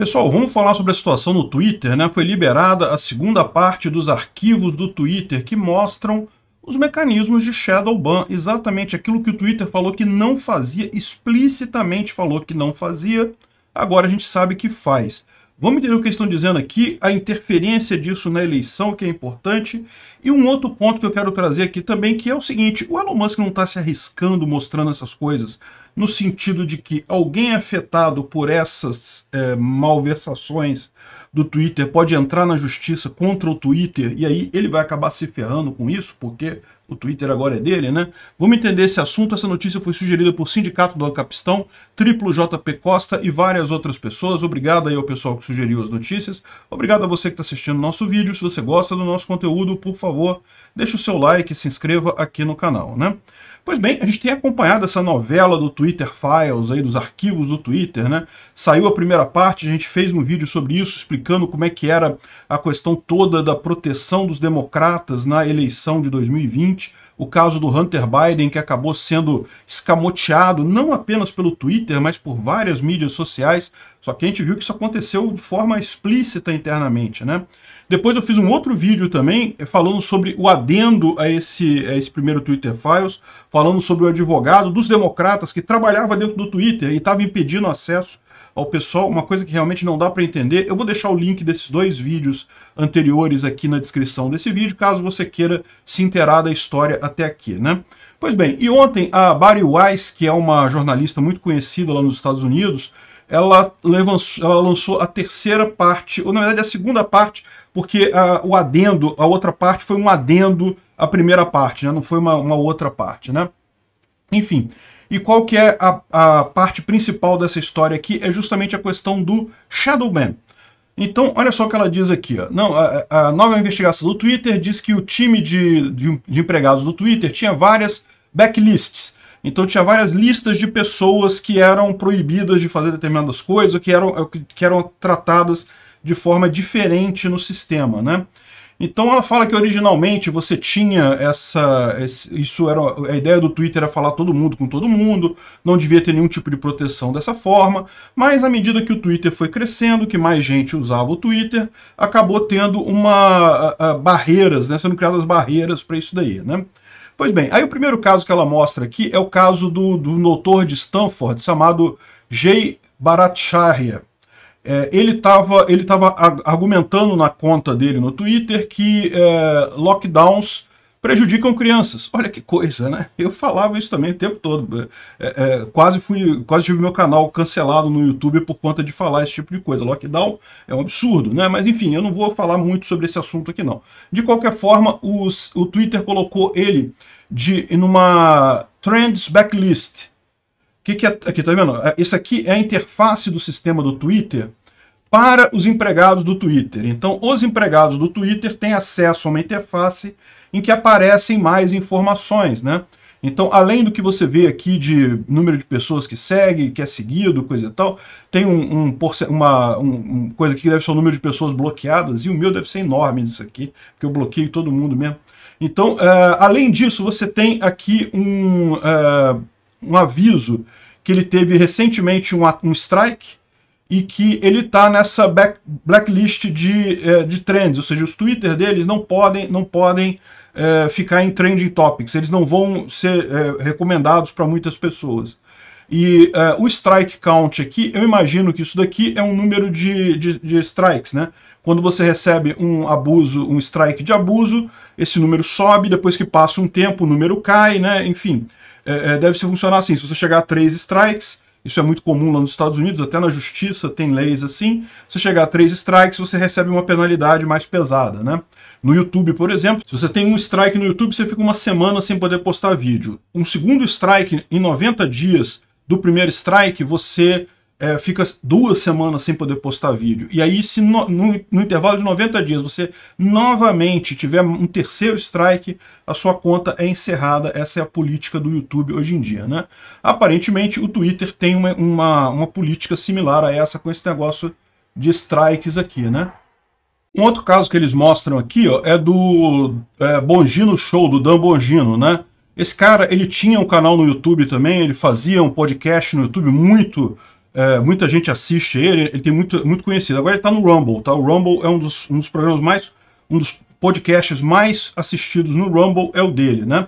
Pessoal, vamos falar sobre a situação no Twitter, né? Foi liberada a segunda parte dos arquivos do Twitter que mostram os mecanismos de shadow ban, exatamente aquilo que o Twitter falou que não fazia, explicitamente falou que não fazia, agora a gente sabe que faz. Vamos entender o que eles estão dizendo aqui, a interferência disso na eleição, que é importante, e um outro ponto que eu quero trazer aqui também, que é o seguinte, o Elon Musk não está se arriscando mostrando essas coisas, no sentido de que alguém afetado por essas é, malversações do Twitter pode entrar na justiça contra o Twitter e aí ele vai acabar se ferrando com isso, porque o Twitter agora é dele, né? Vamos entender esse assunto. Essa notícia foi sugerida por Sindicato do Capistão, Triplo JP Costa e várias outras pessoas. Obrigado aí ao pessoal que sugeriu as notícias. Obrigado a você que está assistindo nosso vídeo. Se você gosta do nosso conteúdo, por favor, deixe o seu like e se inscreva aqui no canal, né? Pois bem, a gente tem acompanhado essa novela do Twitter Files, aí, dos arquivos do Twitter, né? Saiu a primeira parte, a gente fez um vídeo sobre isso, explicando como é que era a questão toda da proteção dos democratas na eleição de 2020 o caso do Hunter Biden, que acabou sendo escamoteado não apenas pelo Twitter, mas por várias mídias sociais. Só que a gente viu que isso aconteceu de forma explícita internamente, né? Depois eu fiz um outro vídeo também eh, falando sobre o adendo a esse, a esse primeiro Twitter Files, falando sobre o advogado dos democratas que trabalhava dentro do Twitter e estava impedindo acesso ao pessoal uma coisa que realmente não dá para entender. Eu vou deixar o link desses dois vídeos anteriores aqui na descrição desse vídeo, caso você queira se inteirar da história até aqui, né? Pois bem, e ontem a Barry Weiss, que é uma jornalista muito conhecida lá nos Estados Unidos, ela, lançou a terceira parte, ou na verdade a segunda parte, porque ah, o adendo, a outra parte foi um adendo à primeira parte, né? não foi uma, uma outra parte, né? Enfim, e qual que é a, a parte principal dessa história aqui? É justamente a questão do Shadow Então, olha só o que ela diz aqui. Ó. Não, a, a, nova investigação do Twitter diz que o time de, de, de empregados do Twitter tinha várias backlists. Então tinha várias listas de pessoas que eram proibidas de fazer determinadas coisas ou que eram, que eram tratadas de forma diferente no sistema, né? Então ela fala que originalmente você tinha essa. Esse, isso era. A ideia do Twitter era falar todo mundo com todo mundo, não devia ter nenhum tipo de proteção dessa forma, mas à medida que o Twitter foi crescendo, que mais gente usava o Twitter, acabou tendo uma. A, a, barreiras, né? Sendo criadas barreiras para isso daí, né? Pois bem, aí o primeiro caso que ela mostra aqui é o caso do, do notor de Stanford, chamado Jay Bhattacharya. É, ele estava ele tava argumentando na conta dele no Twitter que é, lockdowns prejudicam crianças. Olha que coisa, né? Eu falava isso também o tempo todo. É, é, é, quase, fui, quase tive meu canal cancelado no YouTube por conta de falar esse tipo de coisa. Lockdown é um absurdo, né? Mas enfim, eu não vou falar muito sobre esse assunto aqui não. De qualquer forma, os, o Twitter colocou ele de numa trends backlist, que, que é, aqui, tá vendo? É, isso aqui é a interface do sistema do Twitter para os empregados do Twitter. Então, os empregados do Twitter têm acesso a uma interface em que aparecem mais informações, né? Então, além do que você vê aqui de número de pessoas que segue, que é seguido, coisa e tal, tem um, um uma um, coisa que deve ser o número de pessoas bloqueadas, e o meu deve ser enorme isso aqui, porque eu bloqueio todo mundo mesmo. Então, uh, além disso, você tem aqui um, uh, um aviso que ele teve recentemente um, um strike e que ele está nessa back, blacklist de, eh, de trends, ou seja, os Twitter deles não podem, não podem eh, ficar em trending topics, eles não vão ser eh, recomendados para muitas pessoas. E o strike count aqui, eu imagino que isso daqui é um número de, de, de strikes, né? Quando você recebe um abuso, um strike de abuso, esse número sobe, depois que passa um tempo o número cai, né? Enfim, é, é, deve se funcionar assim. Se você chegar a três strikes, isso é muito comum lá nos Estados Unidos, até na justiça tem leis assim. Se você chegar a três strikes, você recebe uma penalidade mais pesada, né? No YouTube, por exemplo, se você tem um strike no YouTube, você fica uma semana sem poder postar vídeo. Um segundo strike em 90 dias do primeiro strike, você é, fica duas semanas sem poder postar vídeo, e aí se no, no, no, intervalo de 90 dias você novamente tiver um terceiro strike, a sua conta é encerrada, essa é a política do YouTube hoje em dia. Né? Aparentemente o Twitter tem uma, uma, uma política similar a essa com esse negócio de strikes aqui, né? Um outro caso que eles mostram aqui ó, é do é, Bongino Show, do Dan Bongino, né? Esse cara, ele tinha um canal no YouTube também, ele fazia um podcast no YouTube muito é, muita gente assiste ele, ele tem muito, muito conhecido. Agora ele está no Rumble, tá? O Rumble é um dos, um dos programas mais. um dos podcasts mais assistidos no Rumble é o dele, né?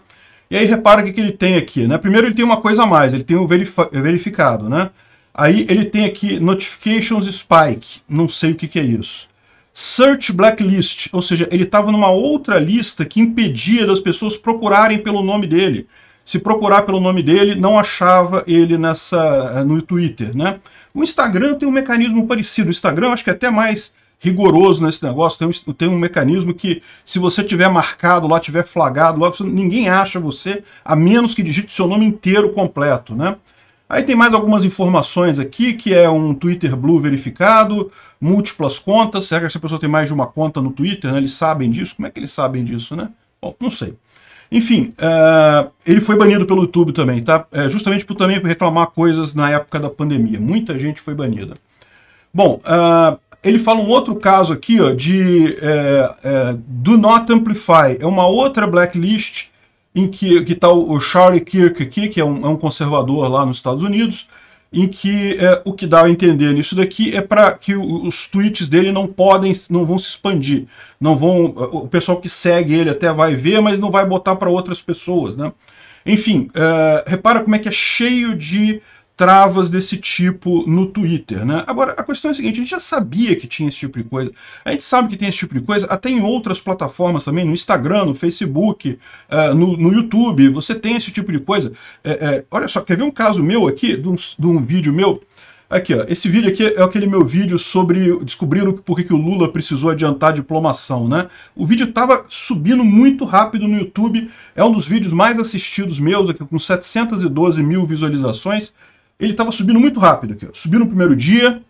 E aí repara o que, que ele tem aqui, né? Primeiro ele tem uma coisa a mais, ele tem o verificado, né? Aí ele tem aqui Notifications Spike, não sei o que, que é isso. Search Blacklist, ou seja, ele estava numa outra lista que impedia das pessoas procurarem pelo nome dele se procurar pelo nome dele, não achava ele nessa eh, no Twitter, né? O Instagram tem um mecanismo parecido. O Instagram acho que é até mais rigoroso nesse negócio. Tem um, tem um mecanismo que, se você tiver marcado lá, tiver flagrado lá, ninguém acha você, a menos que digite seu nome inteiro completo, né? Aí tem mais algumas informações aqui, que é um Twitter Blue verificado, múltiplas contas. Será que essa pessoa tem mais de uma conta no Twitter? Né? Eles sabem disso? Como é que eles sabem disso, né? Bom, não sei. Enfim, uh, ele foi banido pelo YouTube também, tá? É, justamente por também reclamar coisas na época da pandemia. Muita gente foi banida. Bom, uh, ele fala um outro caso aqui, ó, de é, é, Do Not Amplify. É uma outra blacklist em que está o Charlie Kirk aqui, que é um, é um, conservador lá nos Estados Unidos em que é, o que dá a entender nisso daqui é para que os tweets dele não podem, não vão se expandir, não vão, o pessoal que segue ele até vai ver, mas não vai botar para outras pessoas, né? Enfim, é, repara como é que é cheio de travas desse tipo no Twitter, né? Agora, a questão é a seguinte, a gente já sabia que tinha esse tipo de coisa, a gente sabe que tem esse tipo de coisa até em outras plataformas também, no Instagram, no Facebook, uh, no, no, YouTube, você tem esse tipo de coisa. É, é, olha só, quer ver um caso meu aqui, de um, de um vídeo meu, Aqui, ó. Esse vídeo aqui é aquele meu vídeo sobre descobrindo por que, que o Lula precisou adiantar a diplomação, né? O vídeo tava subindo muito rápido no YouTube. É um dos vídeos mais assistidos meus, aqui com 712 mil visualizações ele estava subindo muito rápido. Aqui, subiu no primeiro dia,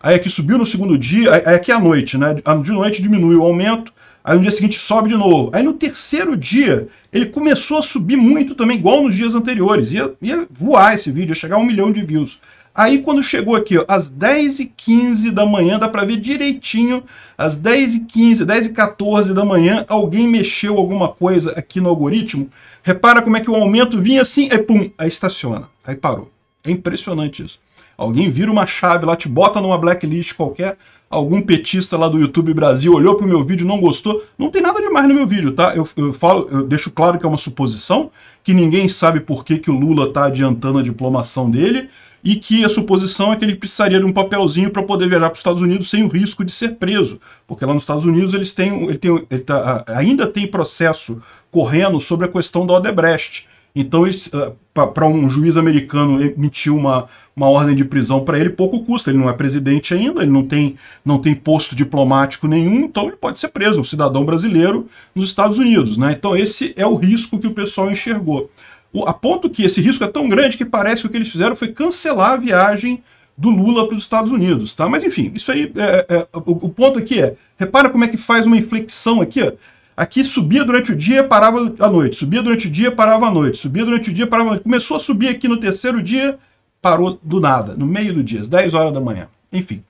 aí aqui subiu no segundo dia, aí aqui à é noite, né? De noite diminui o aumento, aí no dia seguinte sobe de novo. Aí no terceiro dia, ele começou a subir muito também, igual nos dias anteriores. Ia, ia voar esse vídeo, ia chegar a um milhão de views. Aí quando chegou aqui, ó, às 10h15 da manhã, dá para ver direitinho, às 10h15, 10h14 da manhã, alguém mexeu alguma coisa aqui no algoritmo. Repara como é que o aumento vinha assim, aí pum, aí estaciona, aí parou. É impressionante isso. Alguém vira uma chave lá, te bota numa blacklist qualquer, algum petista lá do YouTube Brasil olhou pro meu vídeo, não gostou. Não tem nada demais no meu vídeo, tá? Eu, eu falo, eu deixo claro que é uma suposição, que ninguém sabe por que, que o Lula tá adiantando a diplomação dele e que a suposição é que ele precisaria de um papelzinho para poder viajar para os Estados Unidos sem o risco de ser preso, porque lá nos Estados Unidos eles têm, ele tem, ele tá, ainda tem processo correndo sobre a questão da Odebrecht então, ah, para um juiz americano emitir uma, uma ordem de prisão para ele, pouco custa. Ele não é presidente ainda, ele não tem, não tem posto diplomático nenhum, então ele pode ser preso, um cidadão brasileiro nos Estados Unidos. Né? Então, esse é o risco que o pessoal enxergou. O, a ponto que esse risco é tão grande que parece que o que eles fizeram foi cancelar a viagem do Lula para os Estados Unidos, tá? Mas enfim, isso aí, é, é, o, o, ponto aqui é, repara como é que faz uma inflexão aqui, ó. Aqui subia durante o dia, parava à noite. Subia durante o dia, parava à noite. Subia durante o dia, parava à noite. Começou a subir aqui no terceiro dia, parou do nada, no meio do dia, às 10 horas da manhã. Enfim.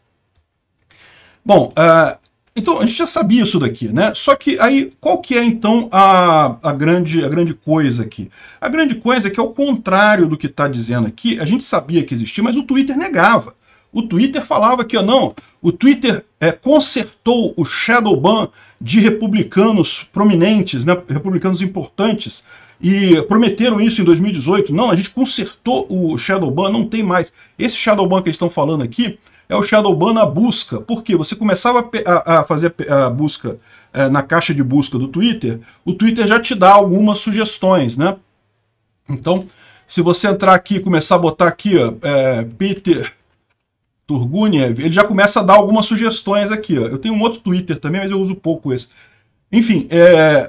Bom, uh, então a gente já sabia isso daqui, né? Só que aí, qual que é então a, a, grande, a grande coisa aqui? A grande coisa é que, ao contrário do que está dizendo aqui, a gente sabia que existia, mas o Twitter negava. O Twitter falava que, ó, não, o Twitter é, consertou o shadow ban de republicanos prominentes, né, republicanos importantes, e prometeram isso em 2018. Não, a gente consertou o Shadowban, não tem mais. Esse Shadowban que eles estão falando aqui é o Shadowban na busca. Por quê? Você começava a, a fazer a busca é, na caixa de busca do Twitter, o Twitter já te dá algumas sugestões, né? Então, se você entrar aqui e começar a botar aqui, ó, é, Peter Turguniev, ele já começa a dar algumas sugestões aqui. Ó. Eu tenho um outro Twitter também, mas eu uso pouco esse. Enfim, é,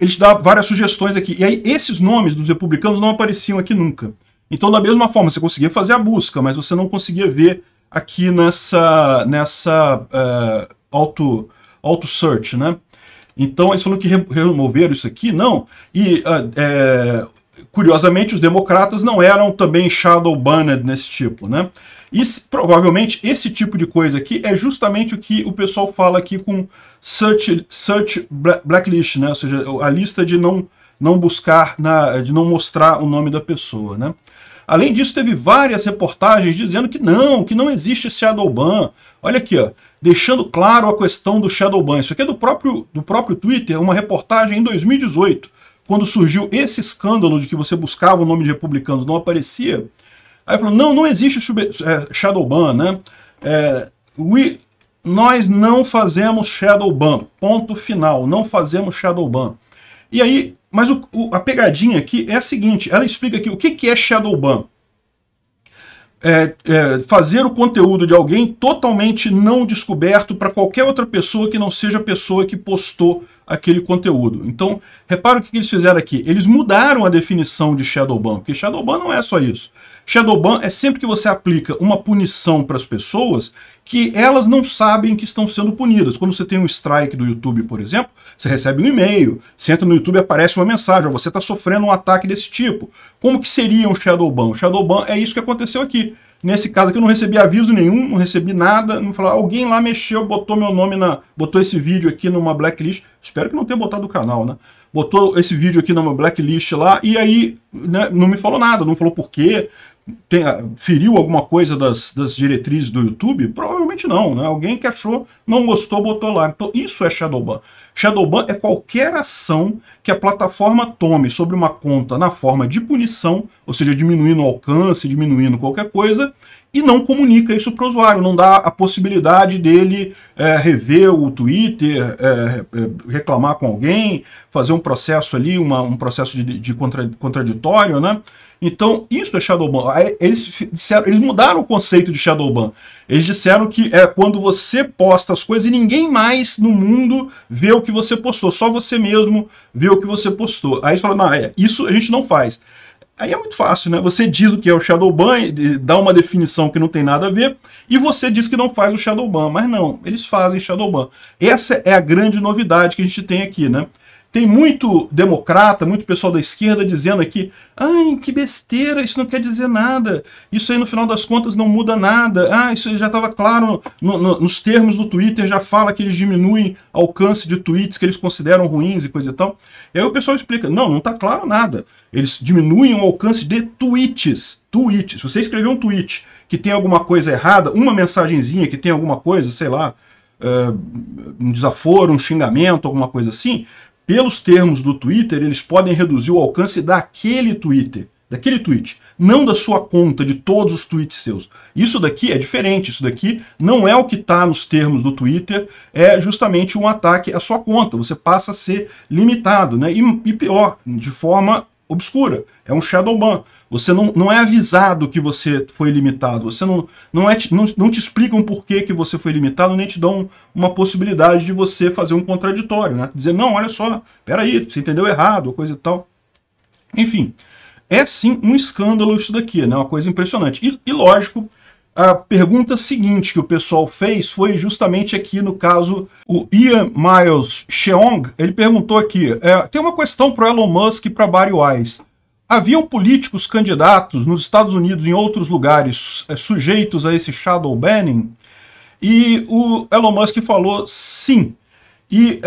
ele te dá várias sugestões aqui. E aí, esses nomes dos republicanos não apareciam aqui nunca. Então, da mesma forma, você conseguia fazer a busca, mas você não conseguia ver aqui nessa, nessa uh, auto, auto search, né? Então, eles falam que re removeram isso aqui? Não. E, uh, é, curiosamente, os democratas não eram também shadow-banned nesse tipo, né? E provavelmente esse tipo de coisa aqui é justamente o que o pessoal fala aqui com search, search blacklist, né? ou seja, a lista de não, não buscar, na, de não mostrar o nome da pessoa. Né? Além disso, teve várias reportagens dizendo que não, que não existe Shadowban. Olha aqui, ó, deixando claro a questão do Shadowban. Isso aqui é do próprio, do próprio Twitter, uma reportagem em 2018, quando surgiu esse escândalo de que você buscava o nome de republicanos não aparecia. Aí falou, não, não existe é, Shadowban, né? É, we, nós não fazemos Shadowban, ponto final, não fazemos Shadowban. E aí, mas o, o, a pegadinha aqui é a seguinte, ela explica aqui o que, que é Shadowban. É, é, fazer o conteúdo de alguém totalmente não descoberto para qualquer outra pessoa que não seja a pessoa que postou aquele conteúdo. Então, repara o que eles fizeram aqui. Eles mudaram a definição de Shadowban, porque Shadowban não é só isso. Shadowban é sempre que você aplica uma punição para as pessoas que elas não sabem que estão sendo punidas. Quando você tem um strike do YouTube, por exemplo, você recebe um e-mail, você entra no YouTube e aparece uma mensagem, você está sofrendo um ataque desse tipo. Como que seria um Shadowban? Shadow Shadowban é isso que aconteceu aqui. Nesse caso aqui eu não recebi aviso nenhum, não recebi nada, não falou, alguém lá mexeu, botou meu nome na, botou esse vídeo aqui numa blacklist. Espero que não tenha botado o canal, né? Botou esse vídeo aqui numa blacklist lá e aí, né, não me falou nada, não falou por quê, ah, feriu alguma coisa das, das diretrizes do YouTube? Provavelmente não, né? Alguém que achou, não gostou, botou lá. Então, isso é Shadowban. Shadowban é qualquer ação que a plataforma tome sobre uma conta na forma de punição, ou seja, diminuindo o alcance, diminuindo qualquer coisa, e não comunica isso para o usuário, não dá a possibilidade dele é, rever o Twitter, é, é, reclamar com alguém, fazer um processo ali, uma, um processo de, de contraditório, né? Então, isso é Shadowban. Eles, disseram, eles mudaram o conceito de Shadowban. Eles disseram que é quando você posta as coisas e ninguém mais no mundo vê o que você postou. Só você mesmo vê o que você postou. Aí eles falaram, não, é, isso a gente não faz. Aí é muito fácil, né? Você diz o que é o Shadowban, dá uma definição que não tem nada a ver, e você diz que não faz o Shadowban. Mas não, eles fazem Shadowban. Essa é a grande novidade que a gente tem aqui, né? Tem muito democrata, muito pessoal da esquerda dizendo aqui: ai, que besteira, isso não quer dizer nada, isso aí no final das contas não muda nada. Ah, isso já estava claro no, no, nos termos do Twitter, já fala que eles diminuem alcance de tweets que eles consideram ruins e coisa e tal. E aí o pessoal explica: não, não está claro nada. Eles diminuem o alcance de tweets. Tweets. Se você escrever um tweet que tem alguma coisa errada, uma mensagenzinha que tem alguma coisa, sei lá. Uh, um desaforo, um xingamento, alguma coisa assim, pelos termos do Twitter, eles podem reduzir o alcance daquele Twitter, daquele tweet, não da sua conta, de todos os tweets seus. Isso daqui é diferente, isso daqui não é o que está nos termos do Twitter, é justamente um ataque à sua conta. Você passa a ser limitado, né? E, e pior, de forma obscura, é um shadow ban. Você não, não é avisado que você foi limitado, você não, não, é, não, não te explicam por que, que você foi limitado, nem te dão uma possibilidade de você fazer um contraditório, né? Dizer, não, olha só, peraí, você entendeu errado, coisa e tal. Enfim, é sim um escândalo isso daqui, né? Uma coisa impressionante. E, e lógico, a pergunta seguinte que o pessoal fez foi justamente aqui no caso o Ian Miles Cheong. Ele perguntou aqui: é, tem uma questão para Elon Musk e para Barry Weiss. Haviam políticos candidatos nos Estados Unidos e em outros lugares é, sujeitos a esse shadow banning? E o Elon Musk falou sim. E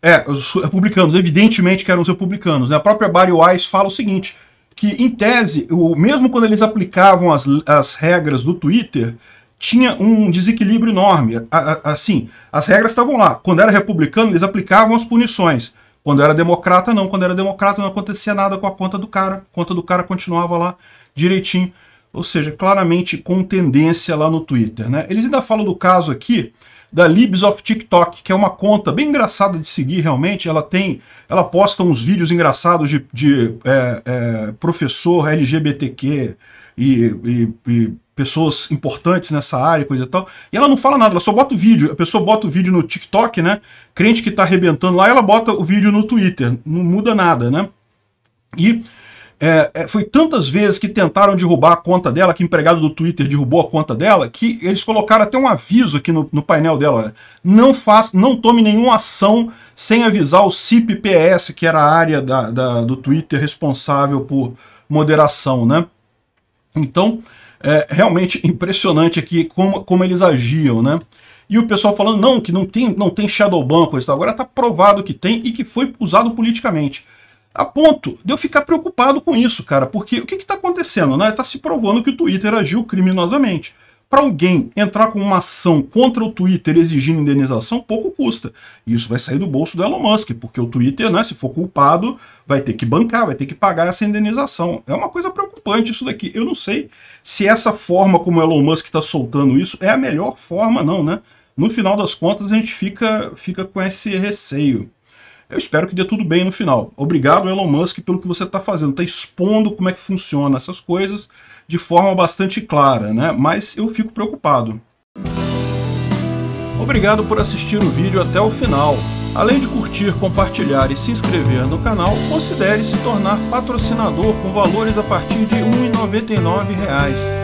é, é os republicanos, evidentemente que eram os republicanos. Né? A própria Barry Weiss fala o seguinte: que, em tese, o, mesmo quando eles aplicavam as, as regras do Twitter, tinha um desequilíbrio enorme. Assim, as regras estavam lá. Quando era republicano, eles aplicavam as punições. Quando era democrata, não. Quando era democrata, não acontecia nada com a conta do cara. A conta do cara continuava lá direitinho. Ou seja, claramente com tendência lá no Twitter. Né? Eles ainda falam do caso aqui da Libs of TikTok, que é uma conta bem engraçada de seguir realmente. Ela tem, ela posta uns vídeos engraçados de, de é, é, professor LGBTQ e, e, e, pessoas importantes nessa área, coisa e tal. E ela não fala nada, ela só bota o vídeo. A pessoa bota o vídeo no TikTok, né? Crente que tá arrebentando lá, ela bota o vídeo no Twitter. Não muda nada, né? E é, é, foi tantas vezes que tentaram derrubar a conta dela, que empregado do Twitter derrubou a conta dela, que eles colocaram até um aviso aqui no, no painel dela. Olha, não faça, não tome nenhuma ação sem avisar o CIPPS, que era a área da, da, do Twitter responsável por moderação, né? Então, é realmente impressionante aqui como, como eles agiam, né? E o pessoal falando, não, que não tem, não tem shadow ban, Agora está provado que tem e que foi usado politicamente. A ponto de eu ficar preocupado com isso, cara, porque o que está acontecendo? Né? Está se provando que o Twitter agiu criminosamente. Para alguém entrar com uma ação contra o Twitter exigindo indenização, pouco custa. E isso vai sair do bolso do Elon Musk, porque o Twitter, né, se for culpado, vai ter que bancar, vai ter que pagar essa indenização. É uma coisa preocupante isso daqui. Eu não sei se essa forma como o Elon Musk está soltando isso é a melhor forma, não, né? No final das contas, a gente fica, fica com esse receio. Eu espero que dê tudo bem no final. Obrigado, Elon Musk, pelo que você está fazendo. Está expondo como é que funciona essas coisas de forma bastante clara, né? Mas eu fico preocupado. Obrigado por assistir o vídeo até o final. Além de curtir, compartilhar e se inscrever no canal, considere se tornar patrocinador com valores a partir de R$ 1,99